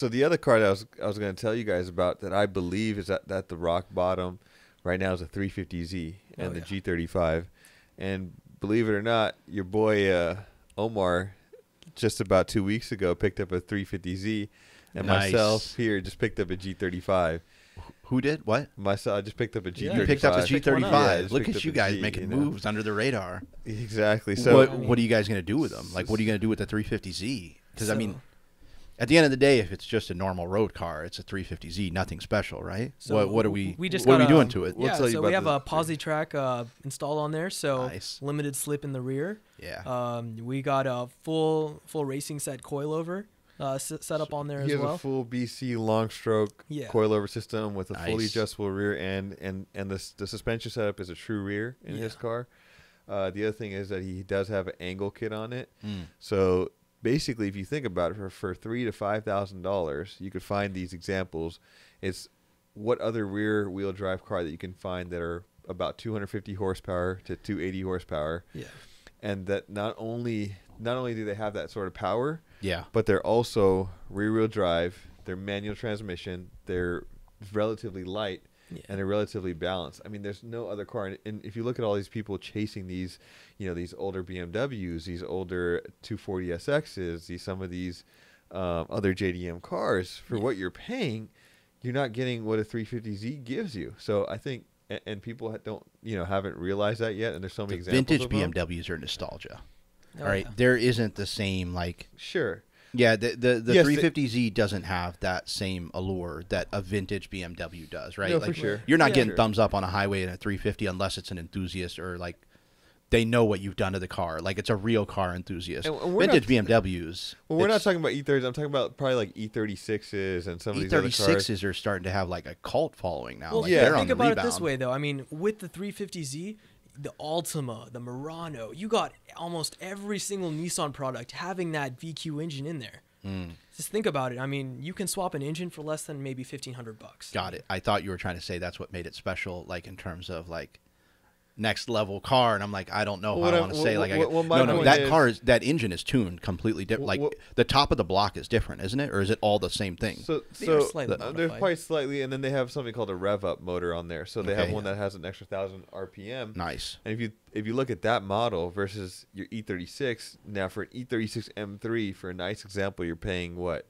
So the other card I was I was going to tell you guys about that I believe is at, the rock bottom right now is a 350Z and oh, the G35, and believe it or not, your boy uh, Omar just about two weeks ago picked up a 350Z, and nice. myself here just picked up a G35. Who did what? Myself, I just picked up a G. Yeah, you picked up a G thirty five. Look at you guys G, making you know? moves under the radar. Exactly. So, what, what are you guys going to do with them? Like, what are you going to do with the three fifty Z? Because so, I mean, at the end of the day, if it's just a normal road car, it's a 350Z, nothing special, right? So what, what are we? we just what are we a, doing to it? Yeah, so we have the, a posi track uh, installed on there, so nice. limited slip in the rear. Yeah. Um, we got a full full racing set coilover. Uh, set up so on there as well. a full BC long stroke yeah. coilover system with a nice. fully adjustable rear end, and and the the suspension setup is a true rear in yeah. his car. Uh, the other thing is that he does have an angle kit on it, mm. so basically, if you think about it, for, for three to five thousand dollars, you could find these examples. It's what other rear wheel drive car that you can find that are about 250 horsepower to 280 horsepower. Yeah. And that not only not only do they have that sort of power, yeah, but they're also rear wheel drive, they're manual transmission, they're relatively light, yeah. and a relatively balanced. I mean, there's no other car, and, and, if you look at all these people chasing these, you know, these older BMWs, these older 240 SXs, these some of these um, other JDM cars, for yeah. what you're paying, you're not getting what a 350Z gives you. So I think and, and, people don't you know haven't realized that yet and there's so many the examples vintage bmws are nostalgia oh, all right yeah. there isn't the same like sure yeah, the the, the yes, 350Z doesn't have that same allure that a vintage BMW does, right? No, like, for sure. You're not yeah, getting sure. thumbs up on a highway in a 350 unless it's an enthusiast or like they know what you've done to the car. Like it's a real car enthusiast. Vintage not, BMWs. Well, we're not talking about E30s. I'm talking about probably like E36s and some of these E36s other cars. are starting to have like a cult following now. Well, like yeah. Think about it this way, though. I mean, with the 350Z, the Altima, the Murano. You got almost every single Nissan product having that VQ engine in there. Mm. Just think about it. I mean, you can swap an engine for less than maybe fifteen hundred bucks. Got it. I thought you were trying to say that's what made it special, like in terms of like next level car and i'm like i don't know how well, i want to say well, like well, I, no no that is, car is that engine is tuned completely different like the top of the block is different isn't it or is it all the same thing so, so the, they're quite slightly and then they have something called a rev up motor on there so they okay, have one that has an extra thousand rpm nice and if you if you look at that model versus your e36 now for an e36 m3 for a nice example you're paying what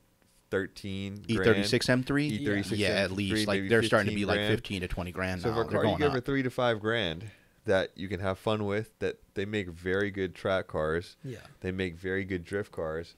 13 grand. E36 M3? E36 yeah, M3, yeah at least like they're starting to be grand. like 15 to 20 grand so now. a car you give her 3 to 5 grand that you can have fun with. That they make very good track cars. Yeah, they make very good drift cars.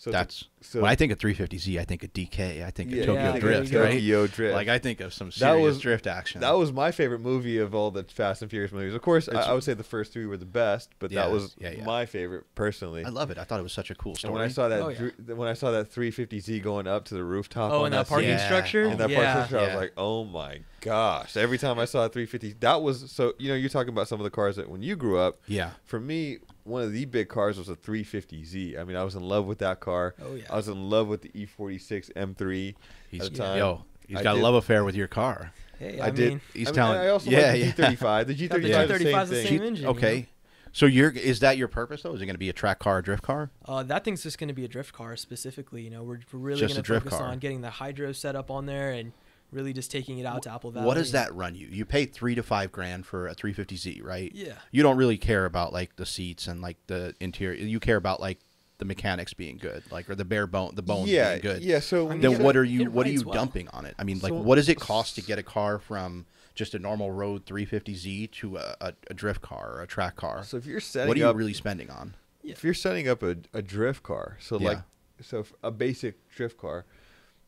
So that's so when I think of 350Z, I think of DK, I think of Tokyo yeah, Drift, right? Tokyo Drift. Like I think of some serious that was, drift action. That was my favorite movie of all the Fast and Furious movies. Of course, I, I, would say the first three were the best, but yeah, that was my favorite personally. I love it. I thought it was such a cool story. And oh, when I saw that, oh, when I saw that 350Z going up to the rooftop, oh, on and that, that parking structure, and that parking structure, I was like, oh my gosh, every time I saw a 350, that was so. You know, you're talking about some of the cars that when you grew up. Yeah. For me, one of the big cars was a 350Z. I mean, I was in love with that car. Oh yeah. I was in love with the E46 M3 he's, at the time. Yo, he's got did, a love affair with your car. Hey, I, I did. he's I telling. Mean, I also yeah, yeah. G35. The G35, yeah. the, G35 the same, engine. Okay. You know? So you're is that your purpose though? Is it going to be a track car, drift car? Uh, that thing's just going to be a drift car specifically. You know, we're really going to focus car. on getting the hydro set up on there and really just taking it out to Apple Valley. What does that run you? You pay three to five grand for a 350Z, right? Yeah. You don't really care about like the seats and like the interior. You care about like the mechanics being good, like or the bare bone, the bones yeah, being good. Yeah. So I mean, then what are you what are you well. dumping on it? I mean, like, so, what does it cost to get a car from just a normal road 350Z to a, a, a drift car or a track car? So if you're setting, what are you up, really spending on? If you're setting up a, a drift car, so yeah. like, so a basic drift car,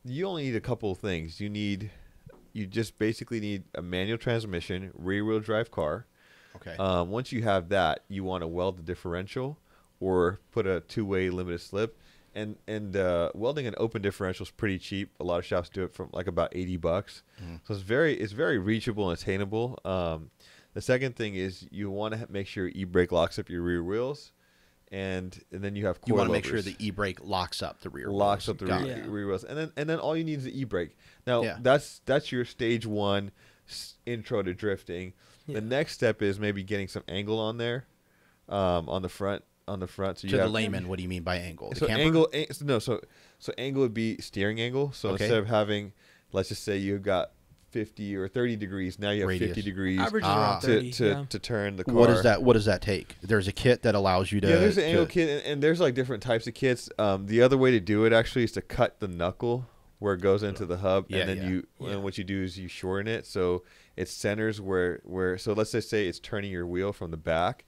you only need a couple of things. You need you just basically need a manual transmission, rear wheel drive car. Okay. Um, once you have that, you want to weld the differential or put a two way limited slip. And and uh, welding an open differential is pretty cheap. A lot of shops do it from like about eighty bucks. Mm-hmm. So it's very it's very reachable and attainable. Um, the second thing is you want to make sure e brake locks up your rear wheels and and then you have you want to make sure the e-brake locks up the rear locks wheels. up the rear, rear wheels and then and then all you need is the e-brake now yeah. that's that's your stage one intro to drifting yeah. the next step is maybe getting some angle on there um, on the front on the front so to have, the layman what do you mean by angle so angle an, no so so angle would be steering angle so okay. instead of having let's just say you've got 50 or 30 degrees. Now you have Radius. 50 degrees ah. to, to, yeah. to, turn the car. What does that What does that take? There's a kit that allows you to. Yeah, there's an angle to... kit, and, and, there's like different types of kits. Um, the other way to do it actually is to cut the knuckle where it goes into the hub, yeah, and then yeah. you and what you do is you shorten it so it centers where where. So let's just say it's turning your wheel from the back.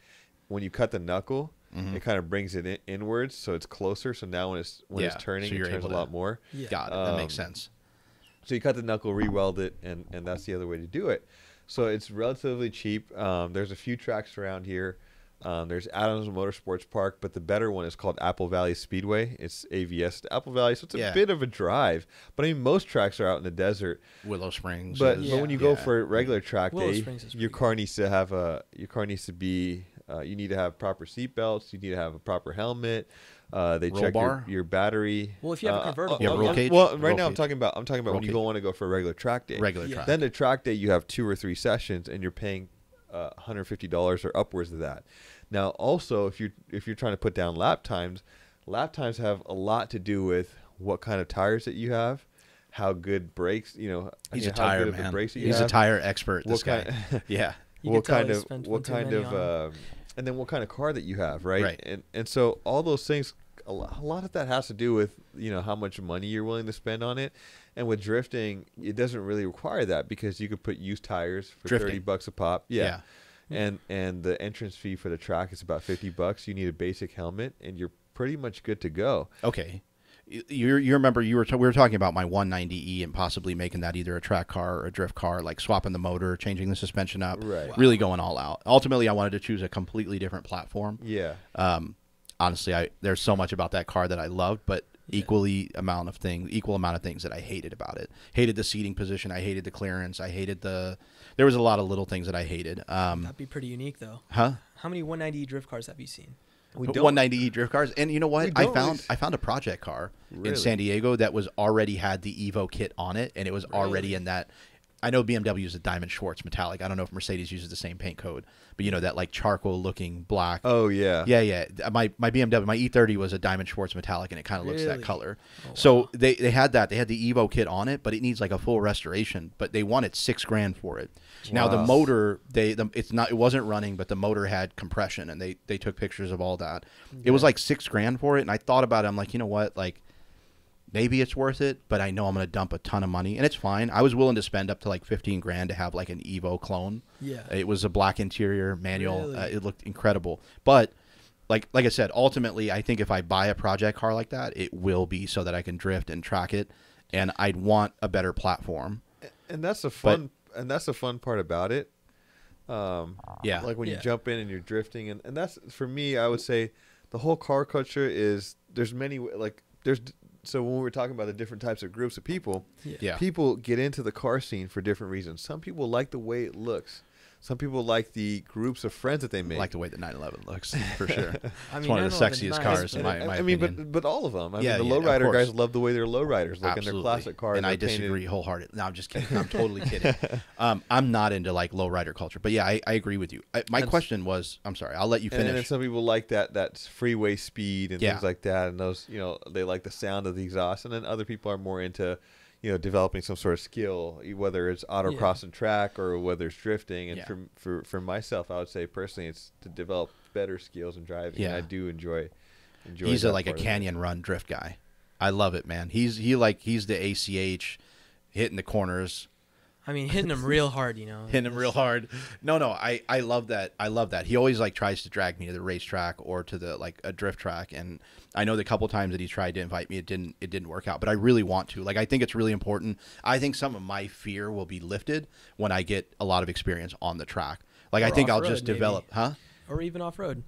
When you cut the knuckle, Mm-hmm. it kind of brings it in, inwards, so it's closer. So now when it's when yeah. it's turning, so it turns a lot more. Yeah, got it. Um, that makes um, sense. So you cut the knuckle, re-weld it, and and that's the other way to do it. So it's relatively cheap. Um, there's a few tracks around here. Um, there's Adams Motorsports Park, but the better one is called Apple Valley Speedway. It's AVS to Apple Valley, so it's a yeah. bit of a drive. But I mean, most tracks are out in the desert, Willow Springs. But, is, but when you yeah. go for a regular track Willow day, your car good. needs to have a your car needs to be. Uh, you need to have proper seat belts. You need to have a proper helmet. Uh, they roll check your, your, battery. Well, if you have a uh, convertible, you oh, have roll cage. Well, right roll now cage. I'm talking about I'm talking about roll when you cage. go want to go for a regular track day. Regular yeah. track. Then the track day you have two or three sessions and you're paying uh, $150 or upwards of that. Now, also if you if you're trying to put down lap times, lap times have a lot to do with what kind of tires that you have. How good brakes, you know. He's you know, a tire man. He's have, a tire expert. This guy, kind yeah. What kind, of, what kind of what kind of, and then what kind of car that you have, right? Right. And and so all those things a lot of that has to do with you know how much money you're willing to spend on it, and with drifting, it doesn't really require that because you could put used tires for drifting. thirty bucks a pop. yeah. yeah and and the entrance fee for the track is about 50 bucks you need a basic helmet and you're pretty much good to go okay you, you remember you were t- we were talking about my 190e and possibly making that either a track car or a drift car like swapping the motor changing the suspension up right. wow. really going all out ultimately i wanted to choose a completely different platform yeah um, honestly, I there's so much about that car that I loved, but equally amount of things, equal amount of things that I hated about it. Hated the seating position. I hated the clearance. I hated the. There was a lot of little things that I hated. Um, That'd be pretty unique, though. Huh? How many 190 drift cars have you seen? We uh, don't. 190 drift cars, and you know what? I found I found a project car really? in San Diego that was already had the Evo kit on it, and it was really? already in that I know BMW is a diamond Schwartz metallic. I don't know if Mercedes uses the same paint code, but you know that like charcoal looking black. Oh yeah, yeah, yeah. My my BMW, my E30 was a diamond Schwartz metallic, and it kind of looks really? that color. Oh, so wow. they they had that. They had the Evo kit on it, but it needs like a full restoration. But they wanted six grand for it. Wow. Now the motor, they the, it's not it wasn't running, but the motor had compression, and they they took pictures of all that. Yeah. It was like six grand for it, and I thought about it. I'm like, you know what, like maybe it's worth it, but I know I'm going to dump a ton of money, and it's fine. I was willing to spend up to like 15 grand to have like an Evo clone. Yeah, it was a black interior manual. Really? Uh, it looked incredible, but like like I said, ultimately, I think if I buy a project car like that, it will be so that I can drift and track it, and I'd want a better platform. And that's the fun. But, and that's the fun part about it. Um, yeah, like when yeah. you jump in and you're drifting, and and that's for me. I would say the whole car culture is there's many like there's so when we were talking about the different types of groups of people, yeah. people get into the car scene for different reasons. Some people like the way it looks. Some people like the groups of friends that they make. I like the way the 911 looks for sure. I mean, it's one of the sexiest cars in my, my I mean, opinion. but but all of them. I yeah, mean, the yeah, lowrider guys love the way their lowriders look Absolutely. in their classic cars. And I disagree painted. wholeheartedly. No, I'm just kidding. I'm totally kidding. Um, I'm not into like lowrider culture, but yeah, I, I agree with you. I, my and question was, I'm sorry, I'll let you finish. And, then some people like that that freeway speed and yeah. things like that, and those you know they like the sound of the exhaust, and then other people are more into you know developing some sort of skill, whether it's autocross yeah. and track or whether it's drifting. And yeah. for, for for myself, I would say personally, it's to develop better skills in driving. Yeah, I do enjoy. enjoy He's a, like a canyon run drift guy. I love it, man. He's he like he's the ACH hitting the corners I mean, hitting him real hard, you know. hitting him real hard. No, no, I I love that. I love that. He always like tries to drag me to the racetrack or to the like a drift track, and I know the couple times that he tried to invite me, it didn't it didn't work out. But I really want to. Like, I think it's really important. I think some of my fear will be lifted when I get a lot of experience on the track. Like, or I think I'll just develop, huh? Or even off road.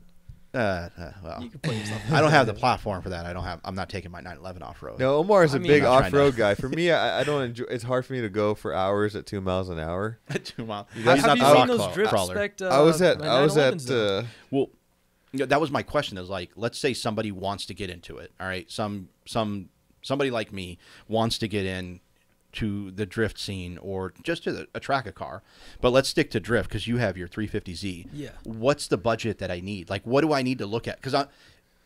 Uh, uh, well, I don't have the platform for that. I don't have. I'm not taking my 911 off road. No, Omar is a mean, big off road to... guy. For me, I, I, don't enjoy. It's hard for me to go for hours at two miles an hour. at two miles. You know, have, you seen those drift spec? Uh, I was uh, at. I was at. Uh, well, you know, that was my question. Is like, let's say somebody wants to get into it. All right, some some somebody like me wants to get in to the drift scene or just to the, a track a car, but let's stick to drift because you have your 350Z. Yeah. What's the budget that I need? Like, what do I need to look at? Because I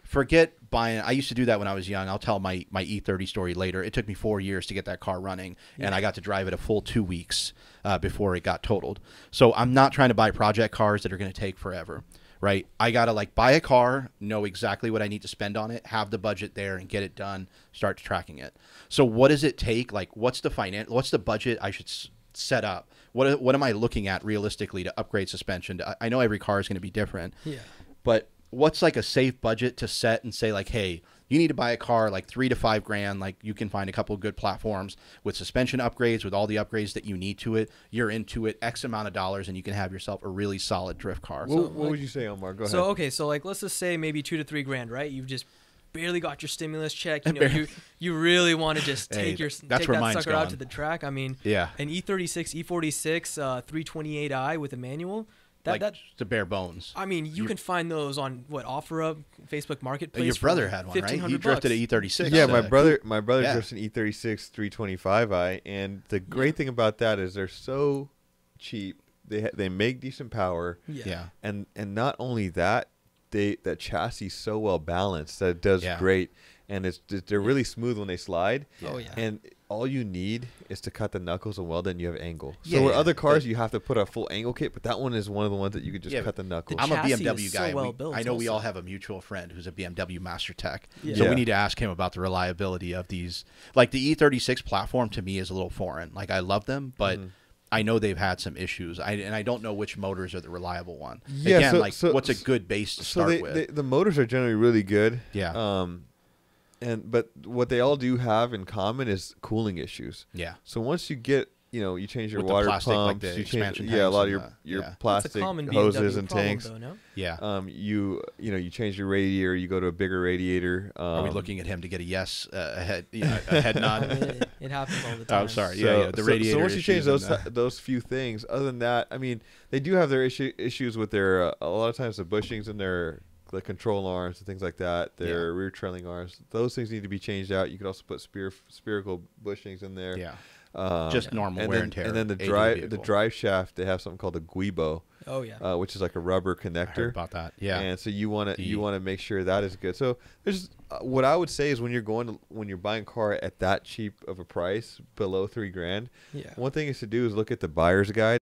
forget buying. I used to do that when I was young. I'll tell my my E30 story later. It took me four years to get that car running, yeah. and I got to drive it a full two weeks uh, before it got totaled. So I'm not trying to buy project cars that are going to take forever right? I got to like buy a car, know exactly what I need to spend on it, have the budget there and get it done, start tracking it. So what does it take? Like what's the finance what's the budget I should set up? What what am I looking at realistically to upgrade suspension? To, I know every car is going to be different. Yeah. But what's like a safe budget to set and say like, "Hey, you need to buy a car like three to five grand. Like you can find a couple good platforms with suspension upgrades, with all the upgrades that you need to it. You're into it X amount of dollars, and you can have yourself a really solid drift car. So, what, what like, would you say, Omar? Go ahead. So okay, so like let's just say maybe two to three grand, right? You've just barely got your stimulus check. You know, you you really want to just take hey, your take that sucker gone. out to the track. I mean, yeah, an E36, E46, uh, 328i with a manual. That, like that, to bare bones. I mean, you, you can find those on what OfferUp, Facebook Marketplace. Your brother had one, right? He drifted an E36. Yeah, my brother, my brother yeah. drifts an E36 325i, and the great yeah. thing about that is they're so cheap. They ha- they make decent power. Yeah. yeah. And and not only that, they that chassis so well balanced that it does great and it's they're really smooth when they slide. Oh yeah. And all you need is to cut the knuckles and weld, and you have angle. So yeah, with yeah. other cars, but, you have to put a full angle kit, but that one is one of the ones that you could just yeah, cut the knuckles. The I'm a BMW guy. So well we, I know also. we all have a mutual friend who's a BMW master tech, so we need to ask him about the reliability of these. Like the E36 platform to me is a little foreign. Like I love them, but. Mm. I know they've had some issues, I, and I don't know which motors are the reliable one. Yeah, Again, so, like so, what's a good base to so start they, with? They, the motors are generally really good. Yeah. Um, and but what they all do have in common is cooling issues. Yeah. So once you get you know you change your With water plastic, pumps, like you change yeah a lot of your the, your yeah. plastic hoses and tanks. Though, no? Yeah. Um. You you know you change your radiator. You go to a bigger radiator. Um, Are we um, looking at him to get a yes uh, a head you know, a head nod? I mean, it, it, happens all the oh, time. I'm sorry. So, yeah, yeah. The radiator. So, once you change those those few things, other than that, I mean, they do have their issue, issues with their uh, a lot of times the bushings and their the control arms and things like that, their yeah. rear trailing arms, those things need to be changed out. You could also put spear, spherical bushings in there. Yeah. Um, just normal and wear then, and tear. And then the drive the drive shaft, they have something called a guibo. Oh yeah, uh, which is like a rubber connector. about that, yeah. And so you want to you want to make sure that is good. So there's uh, what I would say is when you're going to, when you're buying a car at that cheap of a price, below three grand. Yeah. One thing is to do is look at the buyer's guide.